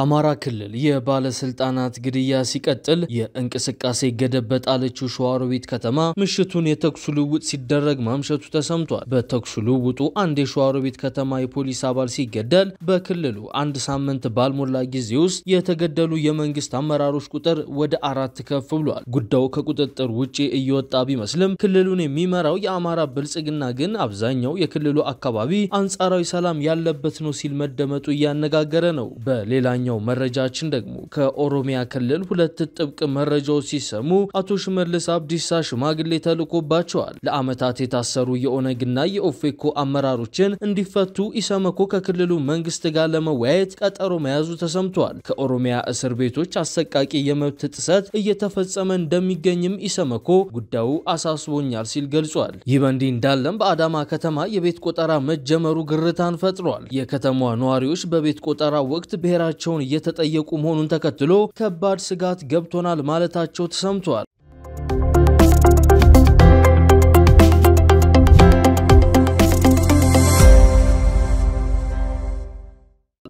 አማራ ክልል የባለስልጣናት ግድያ ሲቀጥል የእንቅስቃሴ ገደብ በጣለችው ሸዋሮቢት ከተማ ምሽቱን የተኩሱ ልውውጥ ሲደረግ ማምሸቱ ተሰምቷል። በተኩሱ ልውውጡ አንድ የሸዋሮቢት ከተማ የፖሊስ አባል ሲገደል በክልሉ አንድ ሳምንት ባልሞላ ጊዜ ውስጥ የተገደሉ የመንግስት አመራሮች ቁጥር ወደ አራት ከፍ ብሏል። ጉዳዩ ከቁጥጥር ውጭ እየወጣ ቢመስልም ክልሉን የሚመራው የአማራ ብልጽግና ግን አብዛኛው የክልሉ አካባቢ አንጻራዊ ሰላም ያለበት ነው ሲል መደመጡ እያነጋገረ ነው። በሌላኛው ሌላኛው መረጃችን ደግሞ ከኦሮሚያ ክልል ሁለት ጥብቅ መረጃዎች ሲሰሙ አቶ ሽመልስ አብዲሳ ሽማግሌ ተልኮባቸዋል። ለአመታት የታሰሩ የኦነግና የኦፌኮ አመራሮችን እንዲፈቱ ኢሰመኮ ከክልሉ መንግስት ጋር ለመወያየት ቀጠሮ መያዙ ተሰምቷል። ከኦሮሚያ እስር ቤቶች አሰቃቂ የመብት ጥሰት እየተፈጸመ እንደሚገኝም ኢሰመኮ ጉዳዩ አሳስቦኛል ሲል ገልጿል። ይህ በእንዲህ እንዳለም በአዳማ ከተማ የቤት ቆጠራ መጀመሩ ግርታን ፈጥሯል። የከተማዋ ነዋሪዎች በቤት ቆጠራ ወቅት ብሔራቸውን እየተጠየቁ መሆኑን ተከትሎ ከባድ ስጋት ገብቶናል ማለታቸው ተሰምቷል።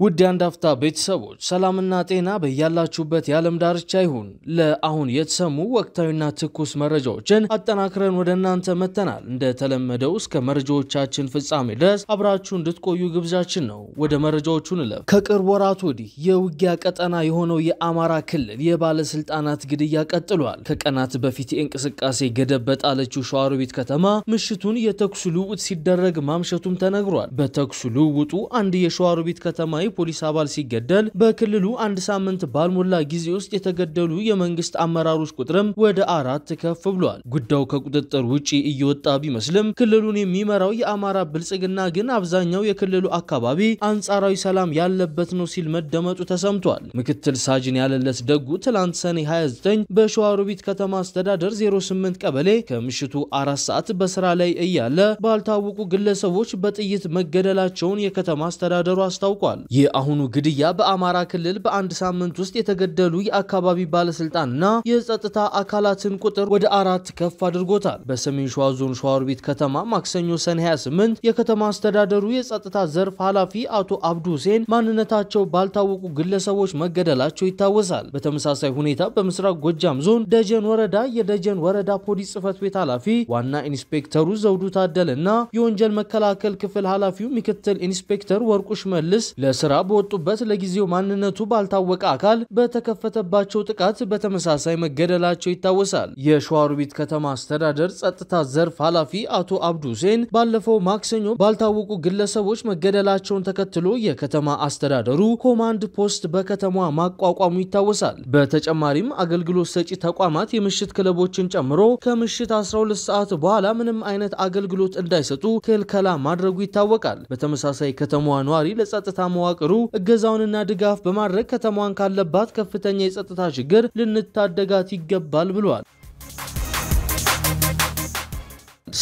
ውድ የአንድ አፍታ ቤተሰቦች ሰላምና ጤና በያላችሁበት የዓለም ዳርቻ ይሁን። ለአሁን የተሰሙ ወቅታዊና ትኩስ መረጃዎችን አጠናክረን ወደ እናንተ መተናል። እንደተለመደው እስከ መረጃዎቻችን ፍጻሜ ድረስ አብራችሁ እንድትቆዩ ግብዣችን ነው። ወደ መረጃዎቹ እንለፍ። ከቅርብ ወራት ወዲህ የውጊያ ቀጠና የሆነው የአማራ ክልል የባለስልጣናት ግድያ ቀጥሏል። ከቀናት በፊት የእንቅስቃሴ ገደብ በጣለችው ሸዋሮቢት ከተማ ምሽቱን የተኩስ ልውውጥ ሲደረግ ማምሸቱም ተነግሯል። በተኩስ ልውውጡ አንድ የሸዋሮቢት ከተማ የፖሊስ አባል ሲገደል በክልሉ አንድ ሳምንት ባልሞላ ጊዜ ውስጥ የተገደሉ የመንግስት አመራሮች ቁጥርም ወደ አራት ከፍ ብሏል። ጉዳዩ ከቁጥጥር ውጪ እየወጣ ቢመስልም ክልሉን የሚመራው የአማራ ብልጽግና ግን አብዛኛው የክልሉ አካባቢ አንጻራዊ ሰላም ያለበት ነው ሲል መደመጡ ተሰምቷል። ምክትል ሳጅን ያለለት ደጉ ትላንት ሰኔ 29 በሸዋሮቢት ከተማ አስተዳደር 08 ቀበሌ ከምሽቱ አራት ሰዓት በስራ ላይ እያለ ባልታወቁ ግለሰቦች በጥይት መገደላቸውን የከተማ አስተዳደሩ አስታውቋል። የአሁኑ ግድያ በአማራ ክልል በአንድ ሳምንት ውስጥ የተገደሉ የአካባቢ ባለስልጣንና የጸጥታ አካላትን ቁጥር ወደ አራት ከፍ አድርጎታል። በሰሜን ሸዋ ዞን ሸዋሮቢት ከተማ ማክሰኞ ሰኔ 28 የከተማ አስተዳደሩ የጸጥታ ዘርፍ ኃላፊ አቶ አብዱ ሁሴን ማንነታቸው ባልታወቁ ግለሰቦች መገደላቸው ይታወሳል። በተመሳሳይ ሁኔታ በምስራቅ ጎጃም ዞን ደጀን ወረዳ የደጀን ወረዳ ፖሊስ ጽህፈት ቤት ኃላፊ ዋና ኢንስፔክተሩ ዘውዱ ታደለና የወንጀል መከላከል ክፍል ኃላፊው ምክትል ኢንስፔክተር ወርቁሽ መልስ ለስራ ስራ በወጡበት ለጊዜው ማንነቱ ባልታወቀ አካል በተከፈተባቸው ጥቃት በተመሳሳይ መገደላቸው ይታወሳል። የሸዋሮቢት ከተማ አስተዳደር ጸጥታ ዘርፍ ኃላፊ አቶ አብዱ ሁሴን ባለፈው ማክሰኞ ባልታወቁ ግለሰቦች መገደላቸውን ተከትሎ የከተማ አስተዳደሩ ኮማንድ ፖስት በከተማዋ ማቋቋሙ ይታወሳል። በተጨማሪም አገልግሎት ሰጪ ተቋማት የምሽት ክለቦችን ጨምሮ ከምሽት 12 ሰዓት በኋላ ምንም አይነት አገልግሎት እንዳይሰጡ ክልከላ ማድረጉ ይታወቃል። በተመሳሳይ ከተማዋ ነዋሪ ለጸጥታ መዋ መዋቅሩ እገዛውንና ድጋፍ በማድረግ ከተማዋን ካለባት ከፍተኛ የጸጥታ ችግር ልንታደጋት ይገባል ብሏል።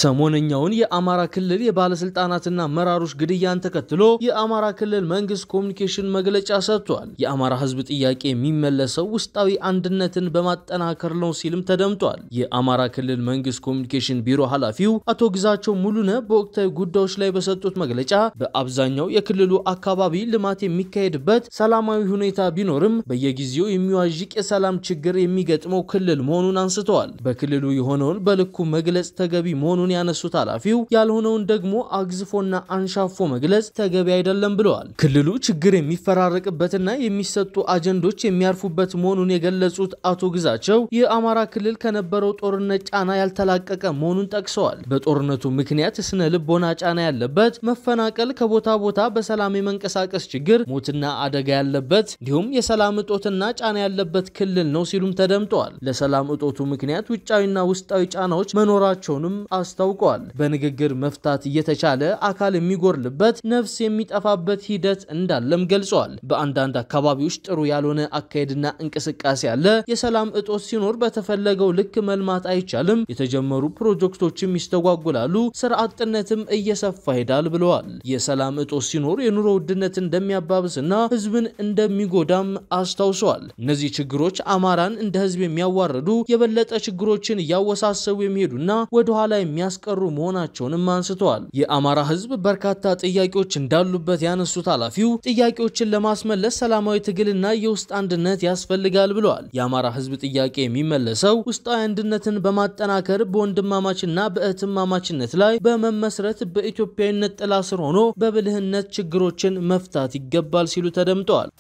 ሰሞነኛውን የአማራ ክልል የባለስልጣናትና መራሮች ግድያን ተከትሎ የአማራ ክልል መንግስት ኮሚኒኬሽን መግለጫ ሰጥቷል። የአማራ ህዝብ ጥያቄ የሚመለሰው ውስጣዊ አንድነትን በማጠናከር ነው ሲልም ተደምጧል። የአማራ ክልል መንግስት ኮሚኒኬሽን ቢሮ ኃላፊው አቶ ግዛቸው ሙሉነ በወቅታዊ ጉዳዮች ላይ በሰጡት መግለጫ በአብዛኛው የክልሉ አካባቢ ልማት የሚካሄድበት ሰላማዊ ሁኔታ ቢኖርም በየጊዜው የሚዋዥቅ የሰላም ችግር የሚገጥመው ክልል መሆኑን አንስተዋል። በክልሉ የሆነውን በልኩ መግለጽ ተገቢ መሆኑ መሆኑን ያነሱት ኃላፊው ያልሆነውን ደግሞ አግዝፎና አንሻፎ መግለጽ ተገቢ አይደለም ብለዋል። ክልሉ ችግር የሚፈራረቅበትና የሚሰጡ አጀንዶች የሚያርፉበት መሆኑን የገለጹት አቶ ግዛቸው የአማራ ክልል ከነበረው ጦርነት ጫና ያልተላቀቀ መሆኑን ጠቅሰዋል። በጦርነቱ ምክንያት ስነ ልቦና ጫና ያለበት፣ መፈናቀል፣ ከቦታ ቦታ በሰላም የመንቀሳቀስ ችግር፣ ሞትና አደጋ ያለበት እንዲሁም የሰላም እጦትና ጫና ያለበት ክልል ነው ሲሉም ተደምጠዋል። ለሰላም እጦቱ ምክንያት ውጫዊና ውስጣዊ ጫናዎች መኖራቸውንም አስ አስታውቋል። በንግግር መፍታት እየተቻለ አካል የሚጎርልበት ነፍስ የሚጠፋበት ሂደት እንዳለም ገልጿል። በአንዳንድ አካባቢዎች ጥሩ ያልሆነ አካሄድና እንቅስቃሴ አለ። የሰላም እጦት ሲኖር በተፈለገው ልክ መልማት አይቻልም። የተጀመሩ ፕሮጀክቶችም ይስተጓጉላሉ። ስራ አጥነትም እየሰፋ ይሄዳል ብለዋል። የሰላም እጦት ሲኖር የኑሮ ውድነት እንደሚያባብስና ህዝብን እንደሚጎዳም አስታውሰዋል። እነዚህ ችግሮች አማራን እንደ ህዝብ የሚያዋርዱ የበለጠ ችግሮችን እያወሳሰቡ የሚሄዱና ወደኋላ የሚ የሚያስቀሩ መሆናቸውንም አንስተዋል። የአማራ ህዝብ በርካታ ጥያቄዎች እንዳሉበት ያነሱት ኃላፊው ጥያቄዎችን ለማስመለስ ሰላማዊ ትግልና የውስጥ አንድነት ያስፈልጋል ብለዋል። የአማራ ህዝብ ጥያቄ የሚመለሰው ውስጣዊ አንድነትን በማጠናከር በወንድማማችና በእህትማማችነት ላይ በመመስረት በኢትዮጵያዊነት ጥላ ስር ሆኖ በብልህነት ችግሮችን መፍታት ይገባል ሲሉ ተደምጠዋል።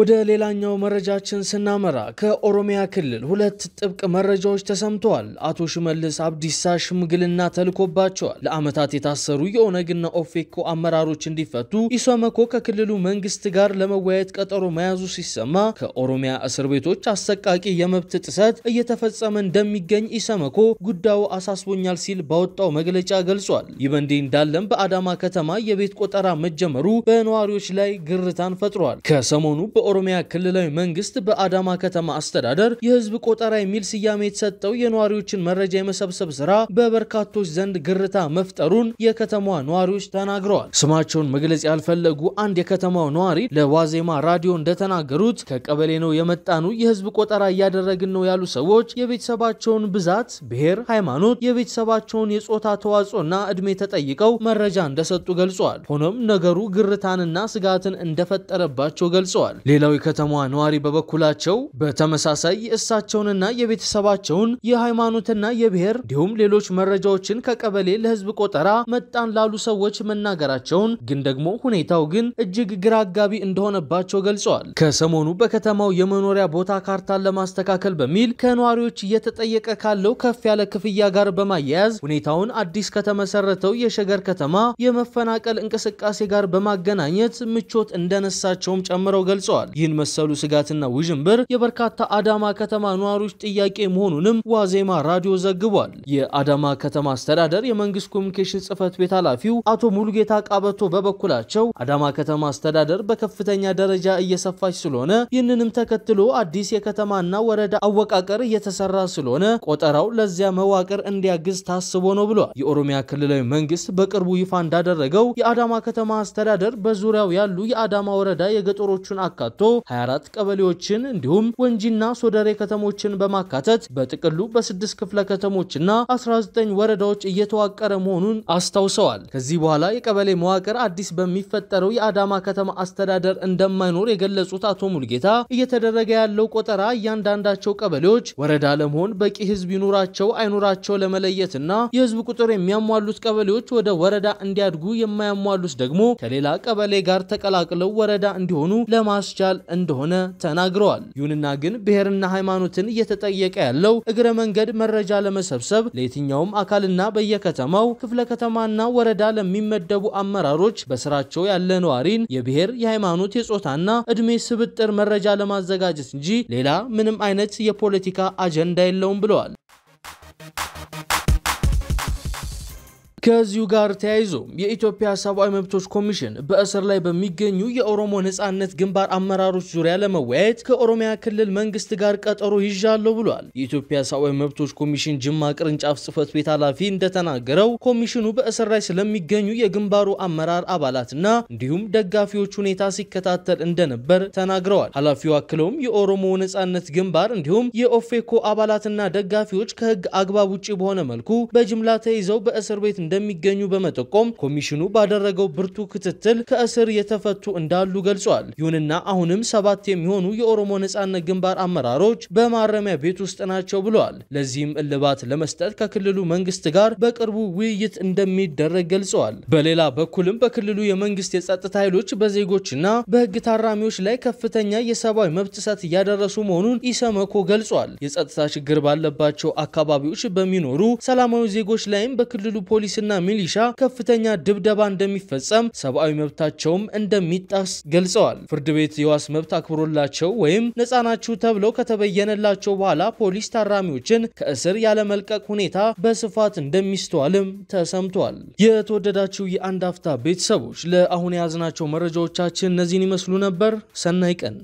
ወደ ሌላኛው መረጃችን ስናመራ ከኦሮሚያ ክልል ሁለት ጥብቅ መረጃዎች ተሰምተዋል። አቶ ሽመልስ አብዲሳ ሽምግልና ተልኮባቸዋል። ለአመታት የታሰሩ የኦነግና ኦፌኮ አመራሮች እንዲፈቱ ኢሰመኮ ከክልሉ መንግስት ጋር ለመወያየት ቀጠሮ መያዙ ሲሰማ ከኦሮሚያ እስር ቤቶች አሰቃቂ የመብት ጥሰት እየተፈጸመ እንደሚገኝ ኢሰመኮ ጉዳዩ አሳስቦኛል ሲል ባወጣው መግለጫ ገልጿል። ይህ በእንዲህ እንዳለም በአዳማ ከተማ የቤት ቆጠራ መጀመሩ በነዋሪዎች ላይ ግርታን ፈጥሯል። ከሰሞኑ በ የኦሮሚያ ክልላዊ መንግስት በአዳማ ከተማ አስተዳደር የህዝብ ቆጠራ የሚል ስያሜ የተሰጠው የነዋሪዎችን መረጃ የመሰብሰብ ስራ በበርካቶች ዘንድ ግርታ መፍጠሩን የከተማዋ ነዋሪዎች ተናግረዋል። ስማቸውን መግለጽ ያልፈለጉ አንድ የከተማው ነዋሪ ለዋዜማ ራዲዮ እንደተናገሩት ከቀበሌ ነው የመጣኑ የህዝብ ቆጠራ እያደረግን ነው ያሉ ሰዎች የቤተሰባቸውን ብዛት፣ ብሔር፣ ሃይማኖት፣ የቤተሰባቸውን የጾታ ተዋጽኦና እድሜ ተጠይቀው መረጃ እንደሰጡ ገልጸዋል። ሆኖም ነገሩ ግርታንና ስጋትን እንደፈጠረባቸው ገልጸዋል። ሌላው የከተማዋ ነዋሪ በበኩላቸው በተመሳሳይ የእሳቸውንና የቤተሰባቸውን የሃይማኖትና የብሔር እንዲሁም ሌሎች መረጃዎችን ከቀበሌ ለህዝብ ቆጠራ መጣን ላሉ ሰዎች መናገራቸውን ግን ደግሞ ሁኔታው ግን እጅግ ግራ አጋቢ እንደሆነባቸው ገልጸዋል። ከሰሞኑ በከተማው የመኖሪያ ቦታ ካርታን ለማስተካከል በሚል ከነዋሪዎች እየተጠየቀ ካለው ከፍ ያለ ክፍያ ጋር በማያያዝ ሁኔታውን አዲስ ከተመሰረተው የሸገር ከተማ የመፈናቀል እንቅስቃሴ ጋር በማገናኘት ምቾት እንደነሳቸውም ጨምረው ገልጸዋል። ተናግረዋል። ይህን መሰሉ ስጋትና ውዥንብር የበርካታ አዳማ ከተማ ነዋሪዎች ጥያቄ መሆኑንም ዋዜማ ራዲዮ ዘግቧል። የአዳማ ከተማ አስተዳደር የመንግስት ኮሚኒኬሽን ጽህፈት ቤት ኃላፊው አቶ ሙሉጌታ ቃበቶ በበኩላቸው አዳማ ከተማ አስተዳደር በከፍተኛ ደረጃ እየሰፋች ስለሆነ ይህንንም ተከትሎ አዲስ የከተማና ወረዳ አወቃቀር እየተሰራ ስለሆነ ቆጠራው ለዚያ መዋቅር እንዲያግዝ ታስቦ ነው ብሏል። የኦሮሚያ ክልላዊ መንግስት በቅርቡ ይፋ እንዳደረገው የአዳማ ከተማ አስተዳደር በዙሪያው ያሉ የአዳማ ወረዳ የገጠሮቹን አካል። አካቶ 24 ቀበሌዎችን እንዲሁም ወንጂና ሶደሬ ከተሞችን በማካተት በጥቅሉ በስድስት ክፍለ ከተሞችና 19 ወረዳዎች እየተዋቀረ መሆኑን አስታውሰዋል። ከዚህ በኋላ የቀበሌ መዋቅር አዲስ በሚፈጠረው የአዳማ ከተማ አስተዳደር እንደማይኖር የገለጹት አቶ ሙልጌታ እየተደረገ ያለው ቆጠራ እያንዳንዳቸው ቀበሌዎች ወረዳ ለመሆን በቂ ሕዝብ ይኑራቸው አይኑራቸው ለመለየትና የህዝብ ቁጥር የሚያሟሉት ቀበሌዎች ወደ ወረዳ እንዲያድጉ የማያሟሉት ደግሞ ከሌላ ቀበሌ ጋር ተቀላቅለው ወረዳ እንዲሆኑ ለማስ ማስቻል እንደሆነ ተናግረዋል። ይሁንና ግን ብሔርና ሃይማኖትን እየተጠየቀ ያለው እግረ መንገድ መረጃ ለመሰብሰብ ለየትኛውም አካልና በየከተማው ክፍለ ከተማና ወረዳ ለሚመደቡ አመራሮች በስራቸው ያለ ነዋሪን የብሔር የሃይማኖት፣ የጾታና እድሜ ስብጥር መረጃ ለማዘጋጀት እንጂ ሌላ ምንም አይነት የፖለቲካ አጀንዳ የለውም ብለዋል። ከዚሁ ጋር ተያይዞ የኢትዮጵያ ሰብአዊ መብቶች ኮሚሽን በእስር ላይ በሚገኙ የኦሮሞ ነጻነት ግንባር አመራሮች ዙሪያ ለመወያየት ከኦሮሚያ ክልል መንግስት ጋር ቀጠሮ ይዣለሁ ብሏል። የኢትዮጵያ ሰብአዊ መብቶች ኮሚሽን ጅማ ቅርንጫፍ ጽህፈት ቤት ኃላፊ እንደተናገረው ኮሚሽኑ በእስር ላይ ስለሚገኙ የግንባሩ አመራር አባላትና እንዲሁም ደጋፊዎች ሁኔታ ሲከታተል እንደነበር ተናግረዋል። ኃላፊው አክለውም የኦሮሞ ነጻነት ግንባር እንዲሁም የኦፌኮ አባላትና ደጋፊዎች ከህግ አግባብ ውጭ በሆነ መልኩ በጅምላ ተይዘው በእስር ቤት እንደሚገኙ በመጠቆም ኮሚሽኑ ባደረገው ብርቱ ክትትል ከእስር የተፈቱ እንዳሉ ገልጿል። ይሁንና አሁንም ሰባት የሚሆኑ የኦሮሞ ነጻነት ግንባር አመራሮች በማረሚያ ቤት ውስጥ ናቸው ብለዋል። ለዚህም እልባት ለመስጠት ከክልሉ መንግስት ጋር በቅርቡ ውይይት እንደሚደረግ ገልጸዋል። በሌላ በኩልም በክልሉ የመንግስት የጸጥታ ኃይሎች በዜጎችና በህግ ታራሚዎች ላይ ከፍተኛ የሰብአዊ መብት ጥሰት እያደረሱ መሆኑን ኢሰመኮ ገልጿል። የጸጥታ ችግር ባለባቸው አካባቢዎች በሚኖሩ ሰላማዊ ዜጎች ላይም በክልሉ ፖሊስ ፖሊስና ሚሊሻ ከፍተኛ ድብደባ እንደሚፈጸም፣ ሰብአዊ መብታቸውም እንደሚጣስ ገልጸዋል። ፍርድ ቤት የዋስ መብት አክብሮላቸው ወይም ነፃ ናችሁ ተብለው ከተበየነላቸው በኋላ ፖሊስ ታራሚዎችን ከእስር ያለመልቀቅ ሁኔታ በስፋት እንደሚስተዋልም ተሰምቷል። የተወደዳችሁ የአንድ አፍታ ቤተሰቦች ለአሁን የያዝናቸው መረጃዎቻችን እነዚህን ይመስሉ ነበር። ሰናይ ቀን